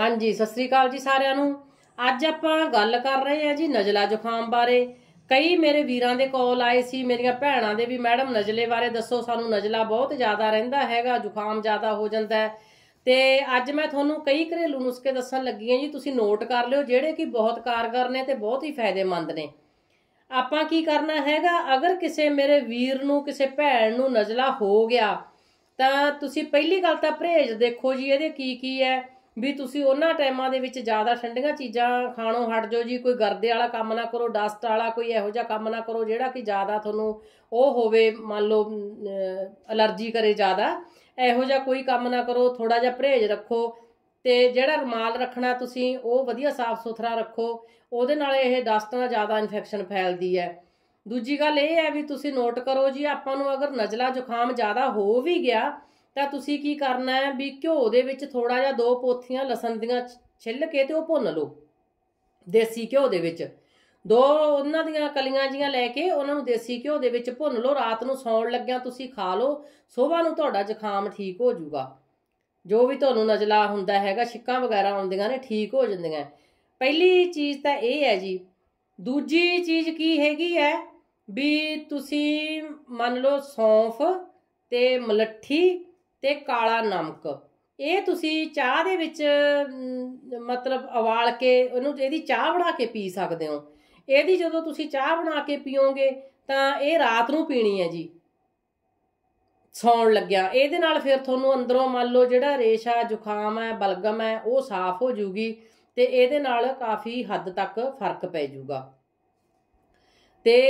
ਹਾਂਜੀ ਸਤਿ ਸ੍ਰੀ ਅਕਾਲ ਜੀ ਸਾਰਿਆਂ ਨੂੰ ਅੱਜ ਆਪਾਂ ਗੱਲ ਕਰ ਰਹੇ ਹਾਂ ਜੀ ਨਜ਼ਲਾ ਜ਼ੁਕਾਮ ਬਾਰੇ ਕਈ ਮੇਰੇ ਵੀਰਾਂ ਦੇ ਕਾਲ ਆਏ ਸੀ ਮੇਰੀਆਂ ਭੈਣਾਂ ਦੇ ਵੀ ਮੈਡਮ ਨਜ਼ਲੇ ਬਾਰੇ ਦੱਸੋ ਸਾਨੂੰ ਨਜ਼ਲਾ ਬਹੁਤ ਜ਼ਿਆਦਾ ਰਹਿੰਦਾ ਹੈਗਾ ਜ਼ੁਕਾਮ ਜ਼ਿਆਦਾ ਹੋ ਜਾਂਦਾ ਤੇ ਅੱਜ ਮੈਂ ਤੁਹਾਨੂੰ ਕਈ ਘਰੇਲੂ ਨੁਸਖੇ ਦੱਸਣ ਲੱਗੀ ਹਾਂ ਜੀ ਤੁਸੀਂ ਨੋਟ ਕਰ ਲਿਓ ਜਿਹੜੇ ਕਿ ਬਹੁਤ ਕਾਰਗਰ ਨੇ ਤੇ ਬਹੁਤ ਹੀ ਫਾਇਦੇਮੰਦ ਨੇ ਆਪਾਂ ਕੀ ਕਰਨਾ ਹੈਗਾ ਅਗਰ ਕਿਸੇ ਮੇਰੇ ਵੀਰ ਨੂੰ ਕਿਸੇ ਭੈਣ ਨੂੰ ਨਜ਼ਲਾ ਹੋ ਗਿਆ ਤਾਂ ਤੁਸੀਂ ਪਹਿਲੀ ਗੱਲ ਤਾਂ ਪਰਹੇਜ਼ ਦੇਖੋ ਜੀ ਇਹਦੇ ਕੀ ਕੀ ਹੈ ਵੀ ਤੁਸੀਂ ਉਹਨਾਂ ਟਾਈਮਾਂ ਦੇ ਵਿੱਚ ਜ਼ਿਆਦਾ ਠੰਡੀਆਂ ਚੀਜ਼ਾਂ ਖਾਣੋਂ ਹਟ ਜਾਓ ਜੀ ਕੋਈ ਗਰਦੇ ਵਾਲਾ ਕੰਮ ਨਾ ਕਰੋ ਡਸਟ ਵਾਲਾ ਕੋਈ ਇਹੋ ਜਿਹਾ ਕੰਮ ਨਾ ਕਰੋ ਜਿਹੜਾ ਕਿ ਜ਼ਿਆਦਾ ਤੁਹਾਨੂੰ ਉਹ ਹੋਵੇ ਮੰਨ ਲਓ ਅਲਰਜੀ ਕਰੇ ਜ਼ਿਆਦਾ ਇਹੋ ਜਿਹਾ ਕੋਈ ਕੰਮ ਨਾ ਕਰੋ ਥੋੜਾ ਜਿਹਾ ਪਰਹੇਜ਼ ਰੱਖੋ ਤੇ ਜਿਹੜਾ ਰਮਾਲ ਰੱਖਣਾ ਤੁਸੀਂ ਉਹ ਵਧੀਆ ਸਾਫ਼ ਸੁਥਰਾ ਰੱਖੋ ਉਹਦੇ ਨਾਲ ਇਹ ਡਸਟ ਨਾਲ ਜ਼ਿਆਦਾ ਇਨਫੈਕਸ਼ਨ ਫੈਲਦੀ ਹੈ ਦੂਜੀ ਗੱਲ ਇਹ ਹੈ ਵੀ ਤੁਸੀਂ ਨੋਟ ਕਰੋ ਜੀ ਆਪਾਂ ਨੂੰ ਅਗਰ ਨਜ਼ਲਾ ਜ਼ੁਕਾਮ ਜ਼ਿਆਦਾ ਹੋ ਵੀ ਗਿਆ ਤਾਂ ਤੁਸੀਂ ਕੀ ਕਰਨਾ ਹੈ ਵੀ ਘਿਓ ਦੇ ਵਿੱਚ ਥੋੜਾ ਜਿਹਾ ਦੋ ਪੋਥੀਆਂ ਲਸਣ ਦੀਆਂ ਛਿੱਲ ਕੇ ਤੇ ਉਹ ਭੁੰਨ ਲਓ ਦੇਸੀ ਘਿਓ ਦੇ ਵਿੱਚ ਦੋ ਉਹਨਾਂ ਦੀਆਂ ਕਲੀਆਂ ਜੀਆਂ ਲੈ ਕੇ ਉਹਨਾਂ ਨੂੰ ਦੇਸੀ ਘਿਓ ਦੇ ਵਿੱਚ ਭੁੰਨ ਲਓ ਰਾਤ ਨੂੰ ਸੌਣ ਲੱਗਿਆ ਤੁਸੀਂ ਖਾ ਲਓ ਸਵੇਰ ਨੂੰ ਤੁਹਾਡਾ ਜ਼ੁਕਾਮ ਠੀਕ ਹੋ ਜਾਊਗਾ ਜੋ ਵੀ ਤੁਹਾਨੂੰ ਨਜ਼ਲਾ ਹੁੰਦਾ ਹੈਗਾ ਛਿੱਕਾਂ ਵਗੈਰਾ ਆਉਂਦੀਆਂ ਨੇ ਠੀਕ ਹੋ ਜਾਂਦੀਆਂ ਪਹਿਲੀ ਚੀਜ਼ ਤਾਂ ਇਹ ਹੈ ਜੀ ਦੂਜੀ ਚੀਜ਼ ਕੀ ਹੈਗੀ ਹੈ ਵੀ ਤੁਸੀਂ ਮੰਨ ਲਓ ਸੌਂਫ ਤੇ ਮਲੱਠੀ ਤੇ ਕਾਲਾ ਨਮਕ ਇਹ ਤੁਸੀਂ ਚਾਹ ਦੇ ਵਿੱਚ ਮਤਲਬ ਉਬਾਲ ਕੇ ਉਹਨੂੰ ਇਹਦੀ ਚਾਹ ਬਣਾ ਕੇ ਪੀ ਸਕਦੇ ਹੋ ਇਹਦੀ ਜਦੋਂ ਤੁਸੀਂ ਚਾਹ ਬਣਾ ਕੇ ਪੀਓਗੇ ਤਾਂ ਇਹ ਰਾਤ ਨੂੰ ਪੀਣੀ ਹੈ ਜੀ ਸੌਣ ਲੱਗਿਆ ਇਹਦੇ ਨਾਲ ਫਿਰ ਤੁਹਾਨੂੰ ਅੰਦਰੋਂ ਮੰਨ ਲਓ ਜਿਹੜਾ ਰੇਸ਼ਾ ਜ਼ੁਕਾਮ ਹੈ ਬਲਗਮ ਹੈ ਉਹ ਸਾਫ਼ ਹੋ ਜੂਗੀ ਤੇ ਇਹਦੇ ਨਾਲ ਕਾਫੀ ਹੱਦ ਤੱਕ ਫਰਕ ਪੈ ਜੂਗਾ ਤੇ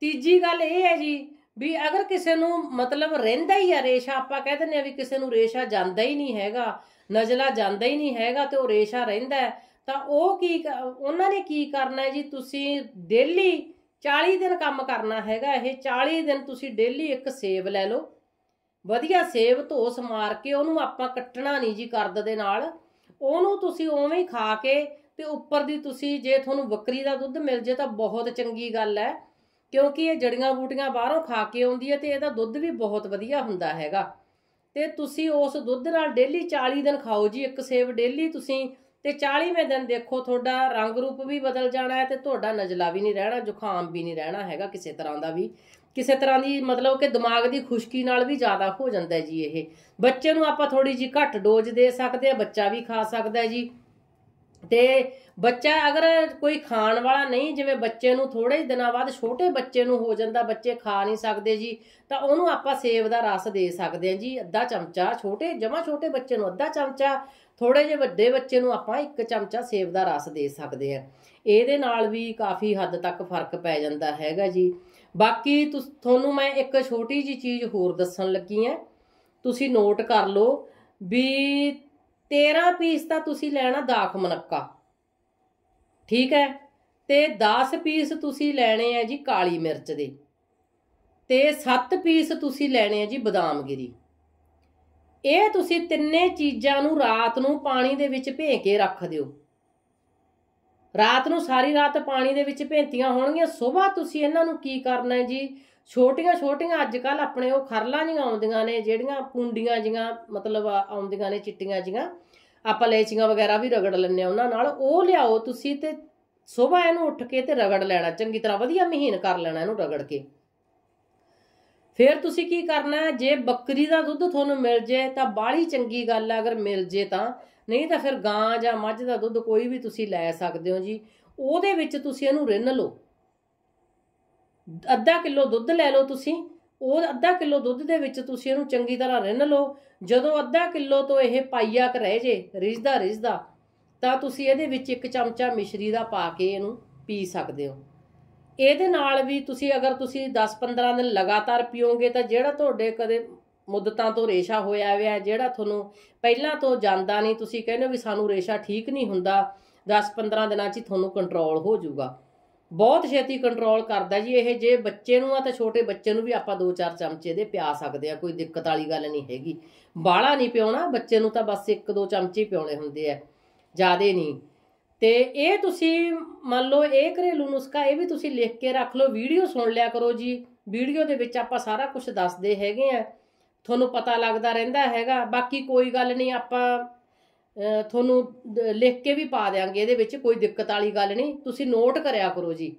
ਤੀਜੀ ਗੱਲ ਇਹ ਹੈ ਜੀ ਵੀ ਅਗਰ ਕਿਸੇ ਨੂੰ ਮਤਲਬ ਰਹਿੰਦਾ ਹੀ ਆ ਰੇਸ਼ਾ ਆਪਾਂ ਕਹਿ ਦਿੰਦੇ ਆ ਵੀ ਕਿਸੇ ਨੂੰ ਰੇਸ਼ਾ ਜਾਂਦਾ ਹੀ ਨਹੀਂ ਹੈਗਾ ਨਜ਼ਲਾ ਜਾਂਦਾ ਹੀ ਨਹੀਂ ਹੈਗਾ ਤੇ ਉਹ ਰੇਸ਼ਾ ਰਹਿੰਦਾ ਤਾਂ ਉਹ ਕੀ ਉਹਨਾਂ ਨੇ ਕੀ ਕਰਨਾ ਹੈ ਜੀ ਤੁਸੀਂ ਡੇਲੀ 40 ਦਿਨ ਕੰਮ ਕਰਨਾ ਹੈਗਾ ਇਹ 40 ਦਿਨ ਤੁਸੀਂ ਡੇਲੀ ਇੱਕ ਸੇਬ ਲੈ ਲਓ ਵਧੀਆ ਸੇਬ ਧੋਸ ਮਾਰ ਕੇ ਉਹਨੂੰ ਆਪਾਂ ਕੱਟਣਾ ਨਹੀਂ ਜੀ ਕਰਦ ਦੇ ਨਾਲ ਉਹਨੂੰ ਤੁਸੀਂ ਉਵੇਂ ਹੀ ਖਾ ਕੇ ਤੇ ਉੱਪਰ ਦੀ ਤੁਸੀਂ ਜੇ ਤੁਹਾਨੂੰ ਬੱਕਰੀ ਦਾ ਦੁੱਧ ਮਿਲ ਜੇ ਤਾਂ ਬਹੁਤ ਚੰਗੀ ਗੱਲ ਹੈ ਕਿਉਂਕਿ ਇਹ ਜੜੀਆਂ ਬੂਟੀਆਂ ਬਾਹਰੋਂ ਖਾ ਕੇ ਆਉਂਦੀ ਹੈ ਤੇ ਇਹਦਾ ਦੁੱਧ ਵੀ ਬਹੁਤ ਵਧੀਆ ਹੁੰਦਾ ਹੈਗਾ ਤੇ ਤੁਸੀਂ ਉਸ ਦੁੱਧ ਨਾਲ ਡੇਲੀ 40 ਦਿਨ ਖਾਓ ਜੀ ਇੱਕ ਸੇਵ ਡੇਲੀ ਤੁਸੀਂ ਤੇ 40ਵੇਂ ਦਿਨ ਦੇਖੋ ਤੁਹਾਡਾ ਰੰਗ ਰੂਪ ਵੀ ਬਦਲ ਜਾਣਾ ਹੈ ਤੇ ਤੁਹਾਡਾ ਨਜਲਾ ਵੀ ਨਹੀਂ ਰਹਿਣਾ ਜੁਖਾਮ ਵੀ ਨਹੀਂ ਰਹਿਣਾ ਹੈਗਾ ਕਿਸੇ ਤਰ੍ਹਾਂ ਦਾ ਵੀ ਕਿਸੇ ਤਰ੍ਹਾਂ ਦੀ ਮਤਲਬ ਕਿ ਦਿਮਾਗ ਦੀ ਖੁਸ਼ਕੀ ਨਾਲ ਵੀ ਜ਼ਿਆਦਾ ਹੋ ਜਾਂਦਾ ਜੀ ਇਹ ਬੱਚੇ ਨੂੰ ਆਪਾਂ ਥੋੜੀ ਜੀ ਘੱਟ ਡੋਜ਼ ਦੇ ਸਕਦੇ ਆ ਬੱਚਾ ਵੀ ਖਾ ਸਕਦਾ ਜੀ ਤੇ ਬੱਚਾ ਅਗਰ ਕੋਈ ਖਾਣ ਵਾਲਾ ਨਹੀਂ ਜਿਵੇਂ ਬੱਚੇ ਨੂੰ ਥੋੜੇ ਦਿਨਾਂ ਬਾਅਦ ਛੋਟੇ ਬੱਚੇ ਨੂੰ ਹੋ ਜਾਂਦਾ ਬੱਚੇ ਖਾ ਨਹੀਂ ਸਕਦੇ ਜੀ ਤਾਂ ਉਹਨੂੰ ਆਪਾਂ ਸੇਬ ਦਾ ਰਸ ਦੇ ਸਕਦੇ ਹਾਂ ਜੀ ਅੱਧਾ ਚਮਚਾ ਛੋਟੇ ਜਮਾ ਛੋਟੇ ਬੱਚੇ ਨੂੰ ਅੱਧਾ ਚਮਚਾ ਥੋੜੇ ਜਿਹੇ ਵੱਡੇ ਬੱਚੇ ਨੂੰ ਆਪਾਂ ਇੱਕ ਚਮਚਾ ਸੇਬ ਦਾ ਰਸ ਦੇ ਸਕਦੇ ਹਾਂ ਇਹਦੇ ਨਾਲ ਵੀ ਕਾਫੀ ਹੱਦ ਤੱਕ ਫਰਕ ਪੈ ਜਾਂਦਾ ਹੈਗਾ ਜੀ ਬਾਕੀ ਤੁਹਾਨੂੰ ਮੈਂ ਇੱਕ ਛੋਟੀ ਜੀ ਚੀਜ਼ ਹੋਰ ਦੱਸਣ ਲੱਗੀ ਹਾਂ ਤੁਸੀਂ ਨੋਟ ਕਰ ਲਓ ਵੀ 13 ਪੀਸ ਤਾਂ ਤੁਸੀਂ ਲੈਣਾ ਦਾਖ ਮਨੱਕਾ ਠੀਕ ਹੈ ਤੇ 10 ਪੀਸ ਤੁਸੀਂ ਲੈਣੇ ਆ ਜੀ ਕਾਲੀ ਮਿਰਚ ਦੇ ਤੇ 7 ਪੀਸ ਤੁਸੀਂ ਲੈਣੇ ਆ ਜੀ ਗਿਰੀ ਇਹ ਤੁਸੀਂ ਤਿੰਨੇ ਚੀਜ਼ਾਂ ਨੂੰ ਰਾਤ ਨੂੰ ਪਾਣੀ ਦੇ ਵਿੱਚ ਭੇ ਕੇ ਰੱਖ ਦਿਓ ਰਾਤ ਨੂੰ ਸਾਰੀ ਰਾਤ ਪਾਣੀ ਦੇ ਵਿੱਚ ਭੇਂਤੀਆਂ ਹੋਣਗੀਆਂ ਸਵੇਰ ਤੁਸੀਂ ਇਹਨਾਂ ਨੂੰ ਕੀ ਕਰਨਾ ਹੈ ਜੀ ਛੋਟੀਆਂ ਛੋਟੀਆਂ ਅੱਜ ਕੱਲ ਆਪਣੇ ਉਹ ਖਰਲਾਂ ਜੀਆਂ ਆਉਂਦੀਆਂ ਨੇ ਜਿਹੜੀਆਂ ਪੁੰਡੀਆਂ ਜੀਆਂ ਮਤਲਬ ਆਉਂਦੀਆਂ ਨੇ ਚਿੱਟੀਆਂ ਜੀਆਂ ਆਪਾਂ ਲੈਚੀਆਂ ਵਗੈਰਾ ਵੀ ਰਗੜ ਲੈਣੇ ਆ ਉਹਨਾਂ ਨਾਲ ਉਹ ਲਿਆਓ ਤੁਸੀਂ ਤੇ ਸਵੇਰ ਇਹਨੂੰ ਉੱਠ ਕੇ ਤੇ ਰਗੜ ਲੈਣਾ ਚੰਗੀ ਤਰ੍ਹਾਂ ਵਧੀਆ ਮਹੀਨ ਕਰ ਲੈਣਾ ਇਹਨੂੰ ਰਗੜ ਕੇ ਫਿਰ ਤੁਸੀਂ ਕੀ ਕਰਨਾ ਜੇ ਬੱਕਰੀ ਦਾ ਦੁੱਧ ਤੁਹਾਨੂੰ ਮਿਲ ਜੇ ਤਾਂ ਬਾਲੀ ਚੰਗੀ ਗੱਲ ਹੈ ਅਗਰ ਮਿਲ ਜੇ ਤਾਂ ਨਹੀਂ ਤਾਂ ਫਿਰ ਗਾਂ ਜਾਂ ਮੱਝ ਦਾ ਦੁੱਧ ਕੋਈ ਵੀ ਤੁਸੀਂ ਲੈ ਸਕਦੇ ਹੋ ਜੀ ਉਹਦੇ ਵਿੱਚ ਤੁਸੀਂ ਇਹਨੂੰ ਰਿੰਨ ਲਓ ਅੱਧਾ ਕਿਲੋ ਦੁੱਧ ਲੈ ਲਓ ਤੁਸੀਂ ਉਹ ਅੱਧਾ ਕਿਲੋ ਦੁੱਧ ਦੇ ਵਿੱਚ ਤੁਸੀਂ ਇਹਨੂੰ ਚੰਗੀ ਤਰ੍ਹਾਂ ਰਿੰਨ ਲਓ ਜਦੋਂ ਅੱਧਾ ਕਿਲੋ ਤੋਂ ਇਹ ਪਾਈਆਕ ਰਹਿ ਜੇ ਰਿਜਦਾ ਰਿਜਦਾ ਤਾਂ ਤੁਸੀਂ ਇਹਦੇ ਵਿੱਚ ਇੱਕ ਚਮਚਾ ਮਿਸ਼ਰੀ ਦਾ ਪਾ ਕੇ ਇਹਨੂੰ ਪੀ ਸਕਦੇ ਹੋ ਇਹਦੇ ਨਾਲ ਵੀ ਤੁਸੀਂ ਅਗਰ ਤੁਸੀਂ 10-15 ਦਿਨ ਲਗਾਤਾਰ ਪੀਓਗੇ ਤਾਂ ਜਿਹੜਾ ਤੁਹਾਡੇ ਕਦੇ ਮੁੱਦਤਾਂ ਤੋਂ ਰੇਸ਼ਾ ਹੋਇਆ ਹੋਇਆ ਜਿਹੜਾ ਤੁਹਾਨੂੰ ਪਹਿਲਾਂ ਤੋਂ ਜਾਂਦਾ ਨਹੀਂ ਤੁਸੀਂ ਕਹਿੰਦੇ ਵੀ ਸਾਨੂੰ ਰੇਸ਼ਾ ਠੀਕ ਨਹੀਂ ਹੁੰਦਾ 10-15 ਦਿਨਾਂ 'ਚ ਹੀ ਤੁਹਾਨੂੰ ਕੰਟਰੋਲ ਹੋ ਜਾਊਗਾ ਬਹੁਤ ਛੇਤੀ ਕੰਟਰੋਲ ਕਰਦਾ ਜੀ ਇਹ ਜੇ ਬੱਚੇ ਨੂੰ ਆ ਤਾਂ ਛੋਟੇ ਬੱਚੇ ਨੂੰ ਵੀ ਆਪਾਂ 2-4 ਚਮਚੇ ਦੇ ਪਿਆ ਸਕਦੇ ਆ ਕੋਈ ਦਿੱਕਤ ਵਾਲੀ ਗੱਲ ਨਹੀਂ ਹੈਗੀ ਬਾਲਾ ਨਹੀਂ ਪਿਉਣਾ ਬੱਚੇ ਨੂੰ ਤਾਂ ਬਸ 1-2 ਚਮਚੇ ਪਿਉਣੇ ਹੁੰਦੇ ਆ ਜਿਆਦੇ ਨਹੀਂ ਤੇ ਇਹ ਤੁਸੀਂ ਮੰਨ ਲਓ ਇਹ ਘਰੇਲੂ ਨੁਸਖਾ ਇਹ ਵੀ ਤੁਸੀਂ ਲਿਖ ਕੇ ਰੱਖ ਲਓ ਵੀਡੀਓ ਸੁਣ ਲਿਆ ਕਰੋ ਜੀ ਵੀਡੀਓ ਦੇ ਵਿੱਚ ਆਪਾਂ ਸਾਰਾ ਕੁਝ ਦੱਸਦੇ ਹੈਗੇ ਆ ਤੁਹਾਨੂੰ ਪਤਾ ਲੱਗਦਾ ਰਹਿੰਦਾ ਹੈਗਾ ਬਾਕੀ ਕੋਈ ਗੱਲ ਨਹੀਂ ਆਪਾਂ ਤੁਹਾਨੂੰ ਲਿਖ ਕੇ ਵੀ ਪਾ ਦੇਾਂਗੇ ਇਹਦੇ ਵਿੱਚ ਕੋਈ ਦਿੱਕਤ ਵਾਲੀ ਗੱਲ ਨਹੀਂ ਤੁਸੀਂ ਨੋਟ ਕਰਿਆ ਕਰੋ ਜੀ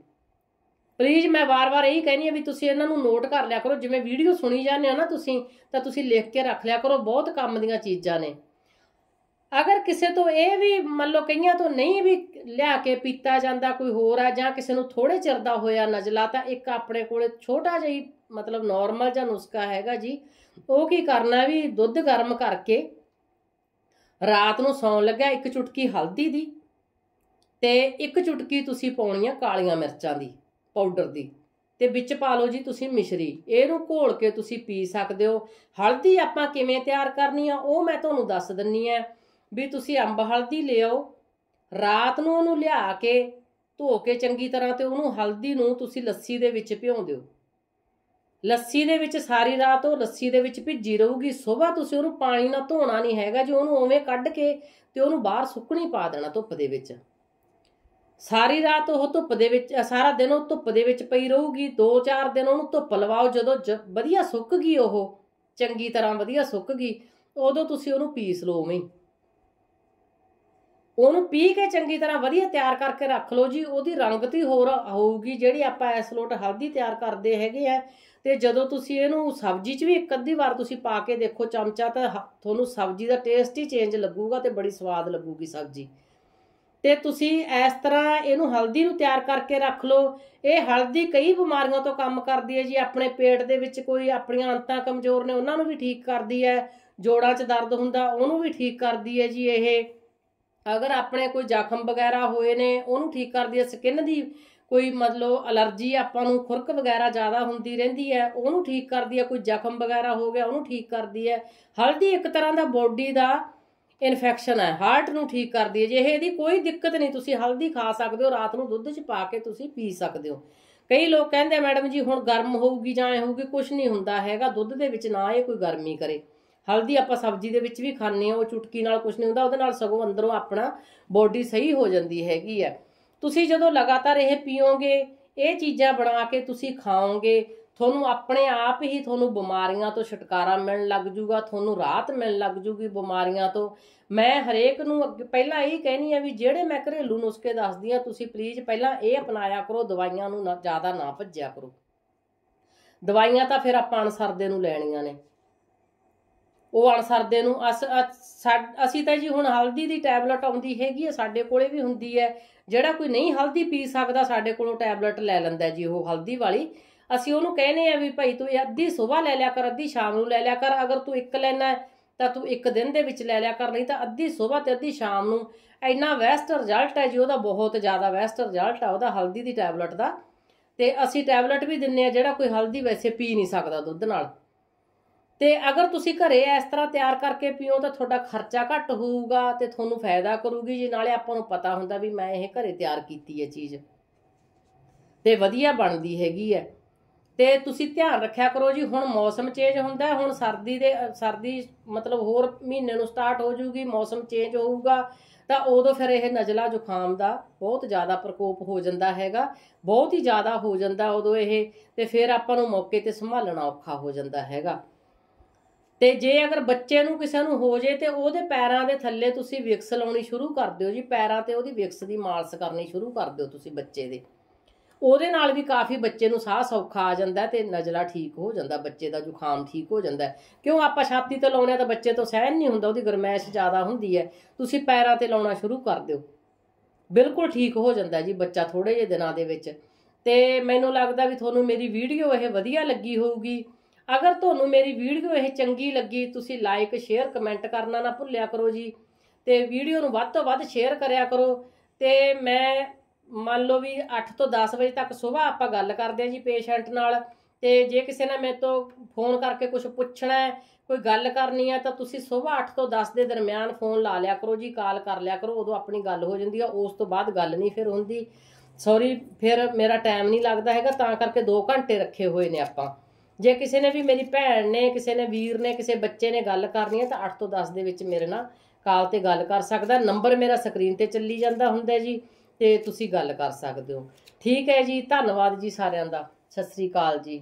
ਪਲੀਜ਼ ਮੈਂ ਵਾਰ-ਵਾਰ ਇਹੀ ਕਹਿੰਨੀ ਆ ਵੀ ਤੁਸੀਂ ਇਹਨਾਂ ਨੂੰ ਨੋਟ ਕਰ ਲਿਆ ਕਰੋ ਜਿਵੇਂ ਵੀਡੀਓ ਸੁਣੀ ਜਾਂਦੇ ਆ ਨਾ ਤੁਸੀਂ ਤਾਂ ਤੁਸੀਂ ਲਿਖ ਕੇ ਰੱਖ ਲਿਆ ਕਰੋ ਬਹੁਤ ਕੰਮ ਦੀਆਂ ਚੀਜ਼ਾਂ ਨੇ ਅਗਰ ਕਿਸੇ ਤੋਂ ਇਹ ਵੀ ਮੰਨ ਲਓ ਕਈਆਂ ਤੋਂ ਨਹੀਂ ਵੀ ਲਿਆ ਕੇ ਪੀਤਾ ਜਾਂਦਾ ਕੋਈ ਹੋਰ ਆ ਜਾਂ ਕਿਸੇ ਨੂੰ ਥੋੜੇ ਚਿਰ ਦਾ ਹੋਇਆ ਨਜਲਾ ਤਾਂ ਇੱਕ ਆਪਣੇ ਕੋਲੇ ਛੋਟਾ ਜਿਹਾ ਮਤਲਬ ਨਾਰਮਲ ਜਿਹਾ ਨੁਸਖਾ ਹੈਗਾ ਜੀ ਉਹ ਕੀ ਕਰਨਾ ਵੀ ਦੁੱਧ ਗਰਮ ਕਰਕੇ ਰਾਤ ਨੂੰ ਸੌਣ ਲੱਗਿਆ ਇੱਕ ਚੁਟਕੀ ਹਲਦੀ ਦੀ ਤੇ ਇੱਕ ਚੁਟਕੀ ਤੁਸੀਂ ਪਾਉਣੀ ਆ ਕਾਲੀਆਂ ਮਿਰਚਾਂ ਦੀ ਪਾਊਡਰ ਦੀ ਤੇ ਵਿੱਚ ਪਾ ਲਓ ਜੀ ਤੁਸੀਂ ਮਿਸ਼ਰੀ ਇਹਨੂੰ ਘੋਲ ਕੇ ਤੁਸੀਂ ਪੀ ਸਕਦੇ ਹੋ ਹਲਦੀ ਆਪਾਂ ਕਿਵੇਂ ਤਿਆਰ ਕਰਨੀ ਆ ਉਹ ਮੈਂ ਤੁਹਾਨੂੰ ਦੱਸ ਦਿੰਨੀ ਆ ਵੀ ਤੁਸੀਂ ਅੰਬ ਹਲਦੀ ਲਿਓ ਰਾਤ ਨੂੰ ਉਹਨੂੰ ਲਿਆ ਕੇ ਧੋ ਕੇ ਚੰਗੀ ਤਰ੍ਹਾਂ ਤੇ ਉਹਨੂੰ ਹਲਦੀ ਨੂੰ ਤੁਸੀਂ ਲੱਸੀ ਦੇ ਵਿੱਚ ਭਿਉਂ ਦਿਓ ਲੱਸੀ ਦੇ ਵਿੱਚ ਸਾਰੀ ਰਾਤ ਉਹ ਲੱਸੀ ਦੇ ਵਿੱਚ ਭਿੱਜੀ ਰਹੂਗੀ ਸਵੇਰ ਤੁਸੀਂ ਉਹਨੂੰ ਪਾਣੀ ਨਾਲ ਧੋਣਾ ਨਹੀਂ ਹੈਗਾ ਜੇ ਉਹਨੂੰ ਉਵੇਂ ਕੱਢ ਕੇ ਤੇ ਉਹਨੂੰ ਬਾਹਰ ਸੁੱਕਣੀ ਪਾ ਦੇਣਾ ਧੁੱਪ ਦੇ ਵਿੱਚ ਸਾਰੀ ਰਾਤ ਉਹ ਧੁੱਪ ਦੇ ਵਿੱਚ ਸਾਰਾ ਦਿਨ ਉਹ ਧੁੱਪ ਦੇ ਵਿੱਚ ਪਈ ਰਹੂਗੀ 2-4 ਦਿਨ ਉਹਨੂੰ ਧੁੱਪ ਲਵਾਓ ਜਦੋਂ ਵਧੀਆ ਸੁੱਕ ਗਈ ਉਹ ਚੰਗੀ ਤਰ੍ਹਾਂ ਵਧੀਆ ਸੁੱਕ ਗਈ ਉਦੋਂ ਤੁਸੀਂ ਉਹਨੂੰ ਪੀਸ ਲਓ ਉਵੇਂ ਉਹਨੂੰ ਪੀ ਕੇ ਚੰਗੀ ਤਰ੍ਹਾਂ ਵਧੀਆ ਤਿਆਰ ਕਰਕੇ ਰੱਖ ਲਓ ਜੀ ਉਹਦੀ ਰੰਗਤੀ ਹੋਰ ਹੋਊਗੀ ਜਿਹੜੀ ਆਪਾਂ ਇਸ ਲੋਟ ਹਲਦੀ ਤਿਆਰ ਕਰਦੇ ਹੈਗੇ ਆ ਤੇ ਜਦੋਂ ਤੁਸੀਂ ਇਹਨੂੰ ਸਬਜ਼ੀ 'ਚ ਵੀ ਇੱਕ ਅੱਧੀ ਵਾਰ ਤੁਸੀਂ ਪਾ ਕੇ ਦੇਖੋ ਚਮਚਾ ਤਾਂ ਤੁਹਾਨੂੰ ਸਬਜ਼ੀ ਦਾ ਟੇਸਟ ਹੀ ਚੇਂਜ ਲੱਗੂਗਾ ਤੇ ਬੜੀ ਸਵਾਦ ਲੱਗੂਗੀ ਸਬਜ਼ੀ ਤੇ ਤੁਸੀਂ ਇਸ ਤਰ੍ਹਾਂ ਇਹਨੂੰ ਹਲਦੀ ਨੂੰ ਤਿਆਰ ਕਰਕੇ ਰੱਖ ਲਓ ਇਹ ਹਲਦੀ ਕਈ ਬਿਮਾਰੀਆਂ ਤੋਂ ਕੰਮ ਕਰਦੀ ਹੈ ਜੀ ਆਪਣੇ ਪੇਟ ਦੇ ਵਿੱਚ ਕੋਈ ਆਪਣੀਆਂ ਅੰਤਾਂ ਕਮਜ਼ੋਰ ਨੇ ਉਹਨਾਂ ਨੂੰ ਵੀ ਠੀਕ ਕਰਦੀ ਹੈ ਜੋੜਾਂ 'ਚ ਦਰਦ ਹੁੰਦਾ ਉਹਨੂੰ ਵੀ ਠੀਕ ਕਰਦੀ ਹੈ ਜੀ ਇਹ ਅਗਰ ਆਪਣੇ ਕੋਈ ਜ਼ਖਮ ਵਗੈਰਾ ਹੋਏ ਨੇ ਉਹਨੂੰ ਠੀਕ ਕਰਦੀ ਹੈ ਸਕਿਨ ਦੀ ਕੋਈ ਮਤਲਬ ਅਲਰਜੀ ਆਪਾਂ ਨੂੰ ਖੁਰਕ ਵਗੈਰਾ ਜ਼ਿਆਦਾ ਹੁੰਦੀ ਰਹਿੰਦੀ ਹੈ ਉਹਨੂੰ ਠੀਕ ਕਰਦੀ ਹੈ ਕੋਈ ਜ਼ਖਮ ਵਗੈਰਾ ਹੋ ਗਿਆ ਉਹਨੂੰ ਠੀਕ ਕਰਦੀ ਹੈ ਹਲਦੀ ਇੱਕ ਤਰ੍ਹਾਂ ਦਾ ਬੋਡੀ ਦਾ ਇਨਫੈਕਸ਼ਨ ਹੈ ਹਾਰਟ ਨੂੰ ਠੀਕ ਕਰਦੀ ਹੈ ਜੇ ਇਹਦੀ ਕੋਈ ਦਿੱਕਤ ਨਹੀਂ ਤੁਸੀਂ ਹਲਦੀ ਖਾ ਸਕਦੇ ਹੋ ਰਾਤ ਨੂੰ ਦੁੱਧ 'ਚ ਪਾ ਕੇ ਤੁਸੀਂ ਪੀ ਸਕਦੇ ਹੋ ਕਈ ਲੋਕ ਕਹਿੰਦੇ ਮੈਡਮ ਜੀ ਹੁਣ ਗਰਮ ਹੋਊਗੀ ਜਾਂ ਹੋਊਗੀ ਕੁਝ ਨਹੀਂ ਹੁੰਦਾ ਹੈਗਾ ਦੁੱਧ ਦੇ ਵਿੱਚ ਨਾ ਇਹ ਕੋਈ ਗਰਮੀ ਕਰੇ ਹਲਦੀ ਆਪਾਂ ਸਬਜ਼ੀ ਦੇ ਵਿੱਚ ਵੀ ਖਾਂਦੇ ਆ ਉਹ ਚੁਟਕੀ ਨਾਲ ਕੁਝ ਨਹੀਂ ਹੁੰਦਾ ਉਹਦੇ ਨਾਲ ਸਗੋਂ ਅੰਦਰੋਂ ਆਪਣਾ ਬੋਡੀ ਸਹੀ ਹੋ ਜਾਂਦੀ ਹੈਗੀ ਆ ਤੁਸੀਂ ਜਦੋਂ ਲਗਾਤਾਰ ਇਹ ਪੀਓਗੇ ਇਹ ਚੀਜ਼ਾਂ ਬਣਾ ਕੇ ਤੁਸੀਂ ਖਾਓਗੇ ਤੁਹਾਨੂੰ ਆਪਣੇ ਆਪ ਹੀ ਤੁਹਾਨੂੰ ਬਿਮਾਰੀਆਂ ਤੋਂ ਛੁਟਕਾਰਾ ਮਿਲਣ ਲੱਗ ਜੂਗਾ ਤੁਹਾਨੂੰ ਰਾਹਤ ਮਿਲਣ ਲੱਗ ਜੂਗੀ ਬਿਮਾਰੀਆਂ ਤੋਂ ਮੈਂ ਹਰੇਕ ਨੂੰ ਪਹਿਲਾਂ ਇਹ ਕਹਿਣੀ ਆ ਵੀ ਜਿਹੜੇ ਮੈਂ ਘਰੇਲੂ ਨੁਸਖੇ ਦੱਸਦੀ ਆ ਤੁਸੀਂ ਪਲੀਜ਼ ਪਹਿਲਾਂ ਇਹ ਅਪਣਾਇਆ ਕਰੋ ਦਵਾਈਆਂ ਨੂੰ ਜ਼ਿਆਦਾ ਨਾ ਭੱਜਿਆ ਕਰੋ ਦਵਾਈਆਂ ਤਾਂ ਫਿਰ ਆਪਾਂ ਅਨਸਰਦੇ ਨੂੰ ਲੈਣੀਆਂ ਨੇ ਉਹ ਅਣਸਰਦੇ ਨੂੰ ਅਸੀਂ ਤਾਂ ਜੀ ਹੁਣ ਹਲਦੀ ਦੀ ਟੈਬਲੇਟ ਆਉਂਦੀ ਹੈਗੀ ਆ ਸਾਡੇ ਕੋਲੇ ਵੀ ਹੁੰਦੀ ਹੈ ਜਿਹੜਾ ਕੋਈ ਨਹੀਂ ਹਲਦੀ ਪੀ ਸਕਦਾ ਸਾਡੇ ਕੋਲੋਂ ਟੈਬਲੇਟ ਲੈ ਲੈਂਦਾ ਜੀ ਉਹ ਹਲਦੀ ਵਾਲੀ ਅਸੀਂ ਉਹਨੂੰ ਕਹਿੰਦੇ ਆ ਵੀ ਭਾਈ ਤੂੰ ਅੱਧੀ ਸਵੇਰ ਲੈ ਲਿਆ ਕਰ ਅੱਧੀ ਸ਼ਾਮ ਨੂੰ ਲੈ ਲਿਆ ਕਰ ਅਗਰ ਤੂੰ ਇੱਕ ਲੈਣਾ ਤਾਂ ਤੂੰ ਇੱਕ ਦਿਨ ਦੇ ਵਿੱਚ ਲੈ ਲਿਆ ਕਰ ਨਹੀਂ ਤਾਂ ਅੱਧੀ ਸਵੇਰ ਤੇ ਅੱਧੀ ਸ਼ਾਮ ਨੂੰ ਇੰਨਾ ਵੈਸਟ ਰਿਜ਼ਲਟ ਹੈ ਜੀ ਉਹਦਾ ਬਹੁਤ ਜ਼ਿਆਦਾ ਵੈਸਟ ਰਿਜ਼ਲਟ ਆ ਉਹਦਾ ਹਲਦੀ ਦੀ ਟੈਬਲੇਟ ਦਾ ਤੇ ਅਸੀਂ ਟੈਬਲੇਟ ਵੀ ਦਿੰਨੇ ਆ ਜਿਹੜਾ ਕੋਈ ਹਲਦੀ ਵੈਸੇ ਪੀ ਨਹੀਂ ਸਕਦਾ ਦੁੱਧ ਨਾਲ ਤੇ ਅਗਰ ਤੁਸੀਂ ਘਰੇ ਇਸ ਤਰ੍ਹਾਂ ਤਿਆਰ ਕਰਕੇ ਪੀਓ ਤਾਂ ਤੁਹਾਡਾ ਖਰਚਾ ਘੱਟ ਹੋਊਗਾ ਤੇ ਤੁਹਾਨੂੰ ਫਾਇਦਾ ਕਰੂਗੀ ਜੀ ਨਾਲੇ ਆਪਾਂ ਨੂੰ ਪਤਾ ਹੁੰਦਾ ਵੀ ਮੈਂ ਇਹ ਘਰੇ ਤਿਆਰ ਕੀਤੀ ਹੈ ਚੀਜ਼ ਤੇ ਵਧੀਆ ਬਣਦੀ ਹੈਗੀ ਹੈ ਤੇ ਤੁਸੀਂ ਧਿਆਨ ਰੱਖਿਆ ਕਰੋ ਜੀ ਹੁਣ ਮੌਸਮ ਚੇਂਜ ਹੁੰਦਾ ਹੁਣ ਸਰਦੀ ਦੇ ਸਰਦੀ ਮਤਲਬ ਹੋਰ ਮਹੀਨੇ ਨੂੰ ਸਟਾਰਟ ਹੋ ਜੂਗੀ ਮੌਸਮ ਚੇਂਜ ਹੋਊਗਾ ਤਾਂ ਉਦੋਂ ਫਿਰ ਇਹ ਨਜ਼ਲਾ ਜ਼ੁਕਾਮ ਦਾ ਬਹੁਤ ਜ਼ਿਆਦਾ ਪ੍ਰਕੋਪ ਹੋ ਜਾਂਦਾ ਹੈਗਾ ਬਹੁਤ ਹੀ ਜ਼ਿਆਦਾ ਹੋ ਜਾਂਦਾ ਉਦੋਂ ਇਹ ਤੇ ਫਿਰ ਆਪਾਂ ਨੂੰ ਮੌਕੇ ਤੇ ਸੰਭਾਲਣਾ ਔਖਾ ਹੋ ਜਾਂਦਾ ਹੈਗਾ ਤੇ ਜੇ ਅਗਰ ਬੱਚੇ ਨੂੰ ਕਿਸੇ ਨੂੰ ਹੋ ਜੇ ਤੇ ਉਹਦੇ ਪੈਰਾਂ ਦੇ ਥੱਲੇ ਤੁਸੀਂ ਵਿਕਸ ਲਾਉਣੀ ਸ਼ੁਰੂ ਕਰ ਦਿਓ ਜੀ ਪੈਰਾਂ ਤੇ ਉਹਦੀ ਵਿਕਸ ਦੀ ਮਾਲਸ਼ ਕਰਨੀ ਸ਼ੁਰੂ ਕਰ ਦਿਓ ਤੁਸੀਂ ਬੱਚੇ ਦੇ ਉਹਦੇ ਨਾਲ ਵੀ ਕਾਫੀ ਬੱਚੇ ਨੂੰ ਸਾਹ ਸੌਖਾ ਆ ਜਾਂਦਾ ਤੇ ਨਜ਼ਲਾ ਠੀਕ ਹੋ ਜਾਂਦਾ ਬੱਚੇ ਦਾ ਜੁਖਾਮ ਠੀਕ ਹੋ ਜਾਂਦਾ ਕਿਉਂ ਆਪਾਂ ਛਾਤੀ ਤੇ ਲਾਉਣਾ ਤਾਂ ਬੱਚੇ ਤੋਂ ਸਹਿਣ ਨਹੀਂ ਹੁੰਦਾ ਉਹਦੀ ਗਰਮੈਸ਼ ਜ਼ਿਆਦਾ ਹੁੰਦੀ ਹੈ ਤੁਸੀਂ ਪੈਰਾਂ ਤੇ ਲਾਉਣਾ ਸ਼ੁਰੂ ਕਰ ਦਿਓ ਬਿਲਕੁਲ ਠੀਕ ਹੋ ਜਾਂਦਾ ਜੀ ਬੱਚਾ ਥੋੜੇ ਜਿਹੇ ਦਿਨਾਂ ਦੇ ਵਿੱਚ ਤੇ ਮੈਨੂੰ ਲੱਗਦਾ ਵੀ ਤੁਹਾਨੂੰ ਮੇਰੀ ਵੀਡੀਓ ਇਹ ਵਧੀਆ ਲੱਗੀ ਹੋਊਗੀ ਅਗਰ ਤੁਹਾਨੂੰ ਮੇਰੀ ਵੀਡੀਓ ਇਹ ਚੰਗੀ ਲੱਗੀ ਤੁਸੀਂ ਲਾਈਕ ਸ਼ੇਅਰ ਕਮੈਂਟ ਕਰਨਾ ਨਾ ਭੁੱਲਿਆ ਕਰੋ ਜੀ ਤੇ ਵੀਡੀਓ ਨੂੰ ਵੱਧ ਤੋਂ ਵੱਧ ਸ਼ੇਅਰ ਕਰਿਆ ਕਰੋ ਤੇ ਮੈਂ ਮੰਨ ਲਓ ਵੀ 8 ਤੋਂ 10 ਵਜੇ ਤੱਕ ਸਵੇਰ ਆਪਾਂ ਗੱਲ ਕਰਦੇ ਆ ਜੀ ਪੇਸ਼ੈਂਟ ਨਾਲ ਤੇ ਜੇ ਕਿਸੇ ਨੇ ਮੇਰੇ ਤੋਂ ਫੋਨ ਕਰਕੇ ਕੁਝ ਪੁੱਛਣਾ ਹੈ ਕੋਈ ਗੱਲ ਕਰਨੀ ਹੈ ਤਾਂ ਤੁਸੀਂ ਸਵੇਰ 8 ਤੋਂ 10 ਦੇ ਦਰਮਿਆਨ ਫੋਨ ਲਾ ਲਿਆ ਕਰੋ ਜੀ ਕਾਲ ਕਰ ਲਿਆ ਕਰੋ ਉਦੋਂ ਆਪਣੀ ਗੱਲ ਹੋ ਜਾਂਦੀ ਆ ਉਸ ਤੋਂ ਬਾਅਦ ਗੱਲ ਨਹੀਂ ਫਿਰ ਹੁੰਦੀ ਸੌਰੀ ਫਿਰ ਮੇਰਾ ਟਾਈਮ ਨਹੀਂ ਲੱਗਦਾ ਹੈਗਾ ਤਾਂ ਕਰਕੇ 2 ਘੰਟੇ ਰੱਖੇ ਹੋਏ ਨੇ ਆਪਾਂ ਜੇ ਕਿਸੇ ਨੇ ਵੀ ਮੇਰੀ ਭੈਣ ਨੇ ਕਿਸੇ ਨੇ ਵੀਰ ਨੇ ਕਿਸੇ ਬੱਚੇ ਨੇ ਗੱਲ ਕਰਨੀ ਹੈ ਤਾਂ 8 ਤੋਂ 10 ਦੇ ਵਿੱਚ ਮੇਰੇ ਨਾਲ ਕਾਲ ਤੇ ਗੱਲ ਕਰ ਸਕਦਾ ਨੰਬਰ ਮੇਰਾ ਸਕਰੀਨ ਤੇ ਚੱਲੀ ਜਾਂਦਾ ਹੁੰਦਾ ਜੀ ਤੇ ਤੁਸੀਂ ਗੱਲ ਕਰ ਸਕਦੇ ਹੋ ਠੀਕ ਹੈ ਜੀ ਧੰਨਵਾਦ ਜੀ ਸਾਰਿਆਂ ਦਾ ਸਤਿ ਸ੍ਰੀ ਅਕਾਲ ਜੀ